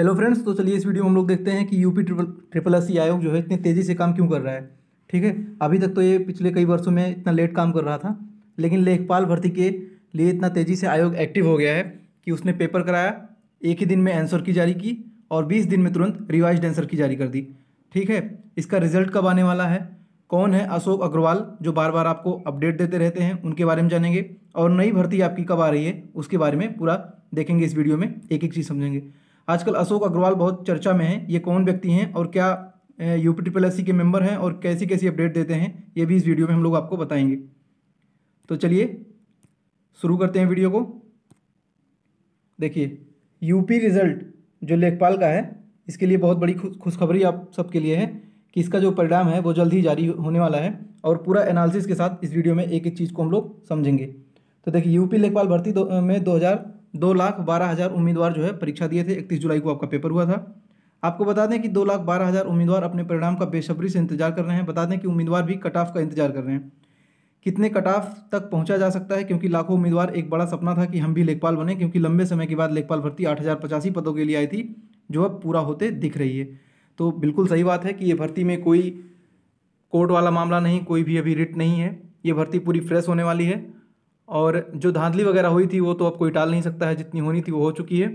hello friends तो चलिए इस वीडियो में हम लोग देखते हैं कि यूपी ट्रिपल ट्रिपल एस आयोग जो है इतनी तेज़ी से काम क्यों कर रहा है ठीक है अभी तक तो ये पिछले कई वर्षों में इतना लेट काम कर रहा था लेकिन लेखपाल भर्ती के लिए इतना तेज़ी से आयोग एक्टिव हो गया है कि उसने पेपर कराया एक ही दिन में आंसर की जारी की और बीस दिन में तुरंत रिवाइज आंसर की जारी कर दी ठीक है इसका रिजल्ट कब आने वाला है कौन है अशोक अग्रवाल जो बार बार आपको अपडेट देते रहते हैं उनके बारे में जानेंगे और नई भर्ती आपकी कब आ रही है उसके बारे में पूरा देखेंगे इस वीडियो में एक एक चीज़ समझेंगे आजकल अशोक अग्रवाल बहुत चर्चा में है ये कौन व्यक्ति हैं और क्या यू पी ट्रिपल एस के मेंबर हैं और कैसी कैसी अपडेट देते हैं ये भी इस वीडियो में हम लोग आपको बताएंगे तो चलिए शुरू करते हैं वीडियो को देखिए यूपी रिजल्ट जो लेखपाल का है इसके लिए बहुत बड़ी खुशखबरी आप सबके लिए है कि इसका जो परिणाम है वो जल्द ही जारी होने वाला है और पूरा एनालिसिस के साथ इस वीडियो में एक एक चीज़ को हम लोग समझेंगे तो देखिए यूपी लेखपाल भर्ती दो, में दो लाख बारह हज़ार उम्मीदवार जो है परीक्षा दिए थे इकतीस जुलाई को आपका पेपर हुआ था आपको बता दें कि दो लाख बारह हज़ार उम्मीदवार अपने परिणाम का बेसब्री से इंतजार कर रहे हैं बता दें कि उम्मीदवार भी कट ऑफ का इंतजार कर रहे हैं कितने कट ऑफ तक पहुंचा जा सकता है क्योंकि लाखों उम्मीदवार एक बड़ा सपना था कि हम भी लेखपाल बने क्योंकि लंबे समय के बाद लेखपाल भर्ती आठ हज़ार पचासी पदों के लिए आई थी जो अब पूरा होते दिख रही है तो बिल्कुल सही बात है कि ये भर्ती में कोई कोर्ट वाला मामला नहीं कोई भी अभी रिट नहीं है ये भर्ती पूरी फ्रेश होने वाली है और जो धांधली वगैरह हुई थी वो तो अब कोई टाल नहीं सकता है जितनी होनी थी वो हो चुकी है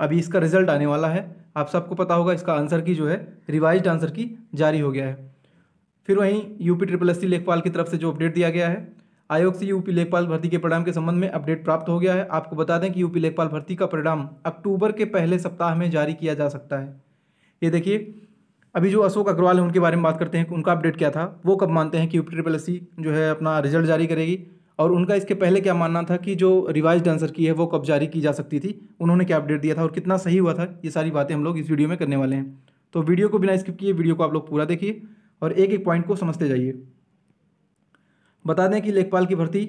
अभी इसका रिजल्ट आने वाला है आप सबको पता होगा इसका आंसर की जो है रिवाइज आंसर की जारी हो गया है फिर वहीं यूपी ट्रिपल एस लेखपाल की तरफ से जो अपडेट दिया गया है आयोग से यूपी लेखपाल भर्ती के परिणाम के संबंध में अपडेट प्राप्त हो गया है आपको बता दें कि यूपी लेखपाल भर्ती का परिणाम अक्टूबर के पहले सप्ताह में जारी किया जा सकता है ये देखिए अभी जो अशोक अग्रवाल हैं उनके बारे में बात करते हैं उनका अपडेट क्या था वो कब मानते हैं कि यूपी ट्रिपल एस जो है अपना रिजल्ट जारी करेगी और उनका इसके पहले क्या मानना था कि जो रिवाइज आंसर की है वो कब जारी की जा सकती थी उन्होंने क्या अपडेट दिया था और कितना सही हुआ था ये सारी बातें हम लोग इस वीडियो में करने वाले हैं तो वीडियो को बिना स्किप किए वीडियो को आप लोग पूरा देखिए और एक एक पॉइंट को समझते जाइए बता दें कि लेखपाल की भर्ती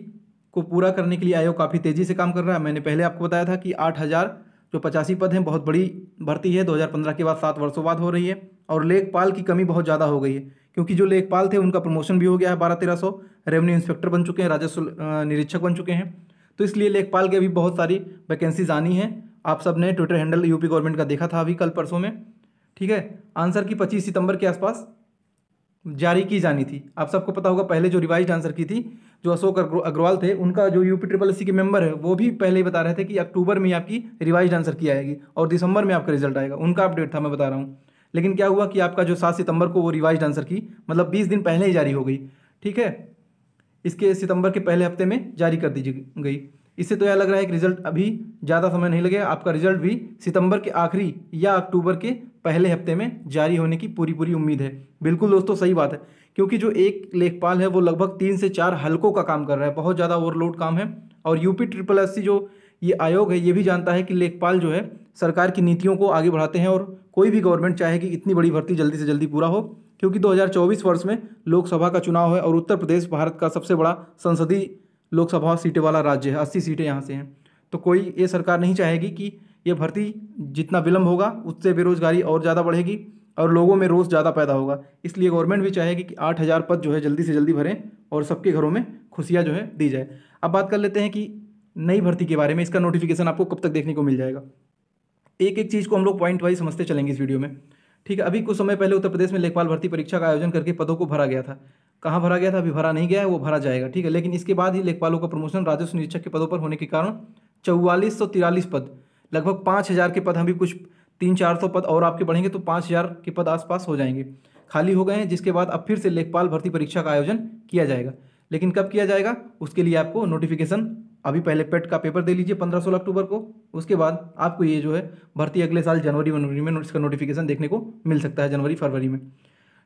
को पूरा करने के लिए आयोग काफ़ी तेज़ी से काम कर रहा है मैंने पहले आपको बताया था कि आठ हज़ार जो पचासी पद हैं बहुत बड़ी भर्ती है 2015 के बाद सात वर्षों बाद हो रही है और लेखपाल की कमी बहुत ज़्यादा हो गई है क्योंकि जो लेखपाल थे उनका प्रमोशन भी हो गया है बारह तेरह सौ रेवेन्यू इंस्पेक्टर बन चुके हैं राजस्व निरीक्षक बन चुके हैं तो इसलिए लेखपाल की अभी बहुत सारी वैकेंसीज आनी है आप सब ने ट्विटर हैंडल यूपी गवर्नमेंट का देखा था अभी कल परसों में ठीक है आंसर की पच्चीस सितंबर के आसपास जारी की जानी थी आप सबको पता होगा पहले जो रिवाइज आंसर की थी जो अशोक अग्रवाल थे उनका जो यूपी ट्रिपल सी के मेंबर है वो भी पहले ही बता रहे थे कि अक्टूबर में आपकी रिवाइज आंसर की आएगी और दिसंबर में आपका रिजल्ट आएगा उनका अपडेट था मैं बता रहा हूँ लेकिन क्या हुआ कि आपका जो सात सितंबर को वो रिवाइज आंसर की मतलब बीस दिन पहले ही जारी हो गई ठीक है इसके सितंबर के पहले हफ्ते में जारी कर दी गई इससे तो यह लग रहा है कि रिजल्ट अभी ज़्यादा समय नहीं लगेगा आपका रिजल्ट भी सितंबर के आखिरी या अक्टूबर के पहले हफ्ते में जारी होने की पूरी पूरी उम्मीद है बिल्कुल दोस्तों सही बात है क्योंकि जो एक लेखपाल है वो लगभग तीन से चार हलकों का काम कर रहा है बहुत ज़्यादा ओवरलोड काम है और यूपी ट्रिपल एस जो ये आयोग है ये भी जानता है कि लेखपाल जो है सरकार की नीतियों को आगे बढ़ाते हैं और कोई भी गवर्नमेंट चाहे कि इतनी बड़ी भर्ती जल्दी से जल्दी पूरा हो क्योंकि 2024 वर्ष में लोकसभा का चुनाव है और उत्तर प्रदेश भारत का सबसे बड़ा संसदीय लोकसभा सीटें वाला राज्य है अस्सी सीटें यहाँ से हैं तो कोई ये सरकार नहीं चाहेगी कि ये भर्ती जितना विलम्ब होगा उससे बेरोजगारी और ज़्यादा बढ़ेगी और लोगों में रोज़ ज़्यादा पैदा होगा इसलिए गवर्नमेंट भी चाहेगी कि आठ हज़ार पद जो है जल्दी से जल्दी भरें और सबके घरों में खुशियाँ जो है दी जाए अब बात कर लेते हैं कि नई भर्ती के बारे में इसका नोटिफिकेशन आपको कब तक देखने को मिल जाएगा एक एक चीज़ को हम लोग पॉइंट वाइज समझते चलेंगे इस वीडियो में ठीक है अभी कुछ समय पहले उत्तर प्रदेश में लेखपाल भर्ती परीक्षा का आयोजन करके पदों को भरा गया था कहाँ भरा गया था अभी भरा नहीं गया है वो भरा जाएगा ठीक है लेकिन इसके बाद ही लेखपालों का प्रमोशन राजस्व निरीक्षक के पदों पर होने के कारण चौवालीस सौ तिरालीस पद लगभग पाँच हज़ार के पद हम भी कुछ तीन चार सौ पद और आपके बढ़ेंगे तो पाँच हज़ार के पद आसपास हो जाएंगे खाली हो गए हैं जिसके बाद अब फिर से लेखपाल भर्ती परीक्षा का आयोजन किया जाएगा लेकिन कब किया जाएगा उसके लिए आपको नोटिफिकेशन अभी पहले पेट का पेपर दे लीजिए पंद्रह सोलह अक्टूबर को उसके बाद आपको ये जो है भर्ती अगले साल जनवरी वनवरी में इसका नोटिफिकेशन देखने को मिल सकता है जनवरी फरवरी में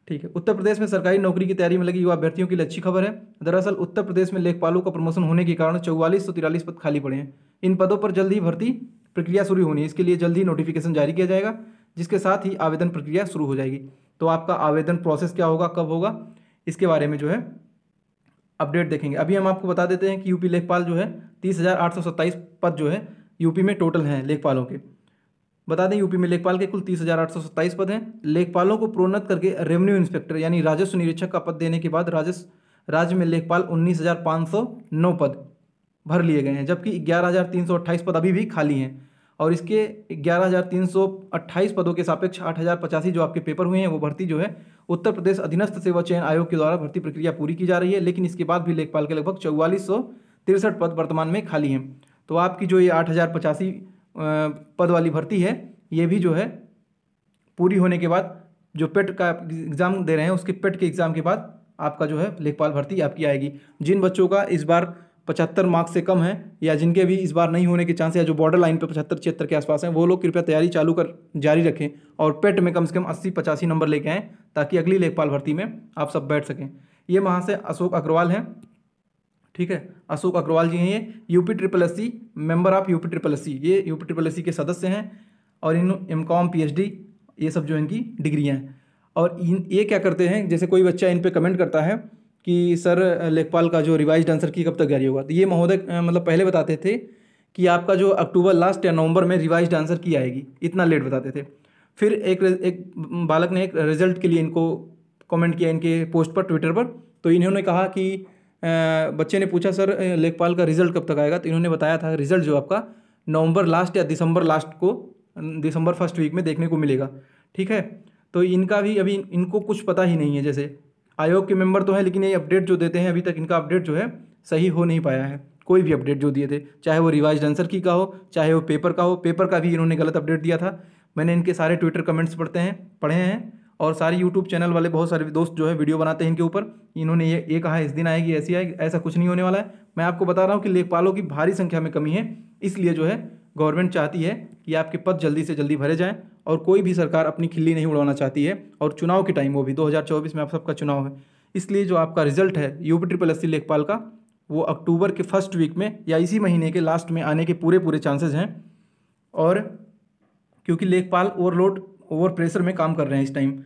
ठीक है उत्तर प्रदेश में सरकारी नौकरी की तैयारी में लगी युवा अभ्यर्थियों के लिए अच्छी खबर है दरअसल उत्तर प्रदेश में लेखपालों का प्रमोशन होने के कारण चौवालीस सौ तिरालीस पद खाली पड़े हैं इन पदों पर जल्द ही भर्ती प्रक्रिया शुरू होनी है इसके लिए जल्द ही नोटिफिकेशन जारी किया जाएगा जिसके साथ ही आवेदन प्रक्रिया शुरू हो जाएगी तो आपका आवेदन प्रोसेस क्या होगा कब होगा इसके बारे में जो है अपडेट देखेंगे अभी हम आपको बता देते हैं कि यूपी लेखपाल जो है तीस हज़ार आठ सौ सत्ताईस पद जो है यूपी में टोटल हैं लेखपालों के बता दें यूपी में लेखपाल के कुल तीस हज़ार आठ सौ सत्ताईस पद हैं लेखपालों को प्रोन्नत करके रेवेन्यू इंस्पेक्टर यानी राजस्व निरीक्षक का पद देने के बाद राजस्व राज्य में लेखपाल उन्नीस हज़ार पाँच सौ नौ पद भर लिए गए हैं जबकि ग्यारह हज़ार तीन सौ अट्ठाईस पद अभी भी खाली हैं और इसके ग्यारह हज़ार तीन सौ अट्ठाईस पदों के सापेक्ष आठ हज़ार पचासी जो आपके पेपर हुए हैं वो भर्ती जो है उत्तर प्रदेश अधीनस्थ सेवा चयन आयोग के द्वारा भर्ती प्रक्रिया पूरी की जा रही है लेकिन इसके बाद भी लेखपाल के लगभग चौवालीस सौ तिरसठ पद वर्तमान में खाली हैं तो आपकी जो ये आठ हज़ार पचासी पद वाली भर्ती है ये भी जो है पूरी होने के बाद जो पेट का एग्ज़ाम दे रहे हैं उसके पेट के एग्ज़ाम के बाद आपका जो है लेखपाल भर्ती आपकी आएगी जिन बच्चों का इस बार पचहत्तर मार्क्स से कम है या जिनके भी इस बार नहीं होने के चांस या जो बॉर्डर लाइन पर पचहत्तर छिहत्तर के आसपास हैं वो लोग कृपया तैयारी चालू कर जारी रखें और पेट में कम से कम अस्सी पचासी नंबर लेके आएँ ताकि अगली लेखपाल भर्ती में आप सब बैठ सकें ये वहाँ से अशोक अग्रवाल हैं ठीक है अशोक अग्रवाल जी हैं ये UP triple S member of UP triple S ये यूपी ट्रिपल एस के सदस्य हैं और इन M com P H D ये सब जो इनकी डिग्रियाँ हैं और इन ये क्या करते हैं जैसे कोई बच्चा इन पर कमेंट करता है कि सर लेखपाल का जो रिवाइज आंसर की कब तक जारी होगा तो ये महोदय मतलब पहले बताते थे कि आपका जो अक्टूबर लास्ट या नवंबर में रिवाइज आंसर की आएगी इतना लेट बताते थे फिर एक एक बालक ने एक रिजल्ट के लिए इनको कमेंट किया इनके पोस्ट पर ट्विटर पर तो इन्होंने कहा कि बच्चे ने पूछा सर लेखपाल का रिजल्ट कब तक आएगा तो इन्होंने बताया था रिजल्ट जो आपका नवंबर लास्ट या दिसंबर लास्ट को दिसंबर फर्स्ट वीक में देखने को मिलेगा ठीक है तो इनका भी अभी इनको कुछ पता ही नहीं है जैसे आयोग के मेंबर तो हैं लेकिन ये अपडेट जो देते हैं अभी तक इनका अपडेट जो है सही हो नहीं पाया है कोई भी अपडेट जो दिए थे चाहे वो रिवाइज आंसर की का हो चाहे वो पेपर का हो पेपर का भी इन्होंने गलत अपडेट दिया था मैंने इनके सारे ट्विटर कमेंट्स पढ़ते हैं पढ़े हैं और सारे यूट्यूब चैनल वाले बहुत सारे दोस्त जो है वीडियो बनाते हैं इनके ऊपर इन्होंने ये ये कहा इस दिन आएगी ऐसी आएगी ऐसा कुछ नहीं होने वाला है मैं आपको बता रहा हूँ कि लेखपालों की भारी संख्या में कमी है इसलिए जो है गवर्नमेंट चाहती है कि आपके पद जल्दी से जल्दी भरे जाएँ और कोई भी सरकार अपनी खिल्ली नहीं उड़ाना चाहती है और चुनाव के टाइम वो भी 2024 में आप सबका चुनाव है इसलिए जो आपका रिजल्ट है यूपी ट्रिपल एस लेखपाल का वो अक्टूबर के फर्स्ट वीक में या इसी महीने के लास्ट में आने के पूरे पूरे चांसेज हैं और क्योंकि लेखपाल ओवरलोड ओवर प्रेशर में काम कर रहे हैं इस टाइम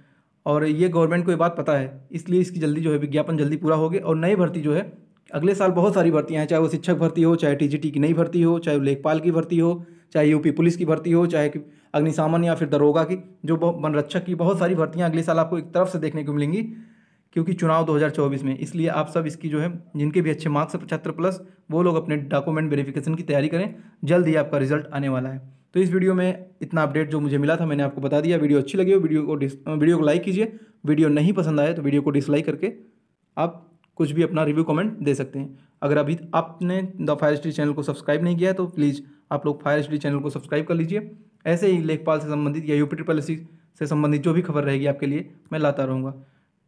और ये गवर्नमेंट को ये बात पता है इसलिए इसकी जल्दी जो है विज्ञापन जल्दी पूरा होगी और नई भर्ती जो है अगले साल बहुत सारी भर्तियाँ हैं चाहे वो शिक्षक भर्ती हो चाहे टी की नई भर्ती हो चाहे लेखपाल की भर्ती हो चाहे यूपी पुलिस की भर्ती हो चाहे अग्निशामन या फिर दरोगा की जो वन रक्षक की बहुत सारी भर्तियाँ अगले साल आपको एक तरफ से देखने को मिलेंगी क्योंकि चुनाव 2024 में इसलिए आप सब इसकी जो है जिनके भी अच्छे मार्क्स पचहत्तर प्लस वो लोग अपने डॉक्यूमेंट वेरिफिकेशन की तैयारी करें जल्द ही आपका रिजल्ट आने वाला है तो इस वीडियो में इतना अपडेट जो मुझे मिला था मैंने आपको बता दिया वीडियो अच्छी लगी हो वीडियो को वीडियो को लाइक कीजिए वीडियो नहीं पसंद आए तो वीडियो को डिसलाइक करके आप कुछ भी अपना रिव्यू कमेंट दे सकते हैं अगर अभी आपने द फायर स्टडी चैनल को सब्सक्राइब नहीं किया है तो प्लीज़ आप लोग फायर स्टडी चैनल को सब्सक्राइब कर लीजिए ऐसे ही लेखपाल से संबंधित या यूपी ट्रिपल से संबंधित जो भी खबर रहेगी आपके लिए मैं लाता रहूँगा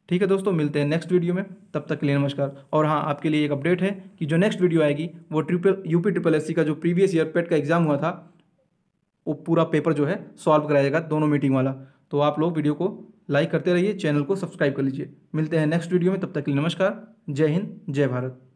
ठीक है दोस्तों मिलते हैं नेक्स्ट वीडियो में तब तक के लिए नमस्कार और हाँ आपके लिए एक अपडेट है कि जो नेक्स्ट वीडियो आएगी वो ट्रिपल यूपी ट्रिपल एस का जो प्रीवियस ईयर पेट का एग्ज़ाम हुआ था वो पूरा पेपर जो है सॉल्व कराया जाएगा दोनों मीटिंग वाला तो आप लोग वीडियो को लाइक करते रहिए चैनल को सब्सक्राइब कर लीजिए मिलते हैं नेक्स्ट वीडियो में तब तक के लिए नमस्कार जय हिंद जय भारत